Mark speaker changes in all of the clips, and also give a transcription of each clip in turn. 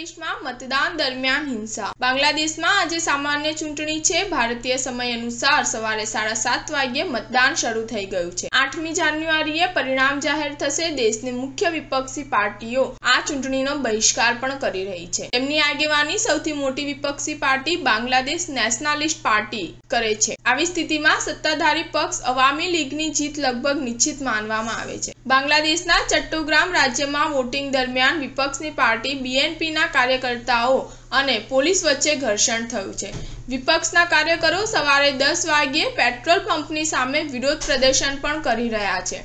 Speaker 1: બાંગ્લાદેશમાં મતદાન દરમિયાન હિંસા બાંગ્લાદેશમાં આજે સામાન્ય ચૂંટણી છે ભારતીય સમય અનુસાર સવારે સાડા સાત વાગ્યે મતદાન શરૂ થઈ ગયું છે આઠમી જાન્યુઆરીએ પરિણામ જાહેર થશે દેશની મુખ્ય વિપક્ષી પાર્ટીઓ આ ચૂંટણીનો બહિષ્કાર પણ કરી રહી છે તેમની આગેવાની સૌથી મોટી વિપક્ષી પાર્ટી બાંગ્લાદેશ નેશનાલિસ્ટ પાર્ટી કરે છે આવી સ્થિતિમાં સત્તાધારી પક્ષ અવામી લીગની જીત લગભગ નિશ્ચિત માનવામાં આવે છે બાંગ્લાદેશના ચટ્ટોગ્રામ રાજ્યમાં વોટિંગ દરમિયાન વિપક્ષની પાર્ટી બીએનપીના કાર્યકર્તાઓ અને પોલીસ વચ્ચે ઘર્ષણ થયું છે વિપક્ષના કાર્યકરો સવારે દસ વાગ્યે પેટ્રોલ પંપની સામે વિરોધ પ્રદર્શન પણ કરી રહ્યા છે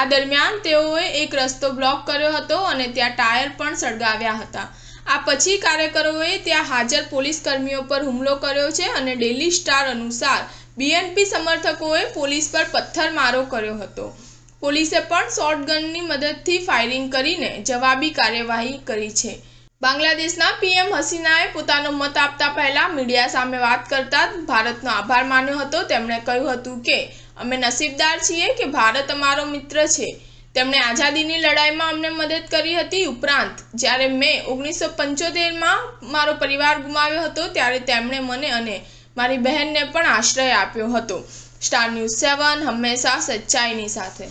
Speaker 1: આ દરમિયાન તેઓએ એક રસ્તો બ્લોક કર્યો હતો અને ત્યાં ટાયર પણ સળગાવ્યા હતા આ પછી કાર્યકરોએ ત્યાં હાજર પોલીસ કર્મીઓ પર હુમલો કર્યો છે અને ડેલી સ્ટાર અનુસાર બીએનપી સમર્થકોએ પોલીસ પર પથ્થરમારો કર્યો હતો પોલીસે પણ શોટગનની મદદથી ફાયરિંગ કરીને જવાબી કાર્યવાહી કરી છે બાંગ્લાદેશના પીએમ હસીનાએ પોતાનો મત આપતા પહેલા મીડિયા સામે વાત કરતા ભારતનો આભાર માન્યો હતો તેમણે કહ્યું હતું કે અમે નસીબદાર છીએ કે ભારત અમારો મિત્ર છે તેમણે આઝાદીની લડાઈમાં અમને મદદ કરી હતી ઉપરાંત જ્યારે મેં ઓગણીસો પંચોતેરમાં મારો પરિવાર ગુમાવ્યો હતો ત્યારે તેમણે મને અને મારી બહેનને પણ આશ્રય આપ્યો હતો સ્ટાર ન્યૂઝ સેવન હંમેશા સચ્ચાઈની સાથે